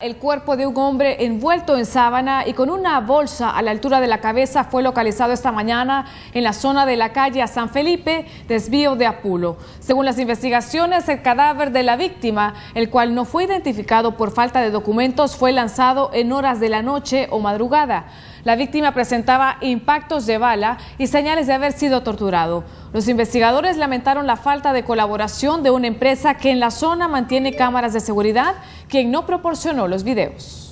El cuerpo de un hombre envuelto en sábana y con una bolsa a la altura de la cabeza fue localizado esta mañana en la zona de la calle San Felipe, desvío de Apulo. Según las investigaciones, el cadáver de la víctima, el cual no fue identificado por falta de documentos, fue lanzado en horas de la noche o madrugada. La víctima presentaba impactos de bala y señales de haber sido torturado. Los investigadores lamentaron la falta de colaboración de una empresa que en la zona mantiene cámaras de seguridad, quien no proporcionó los videos.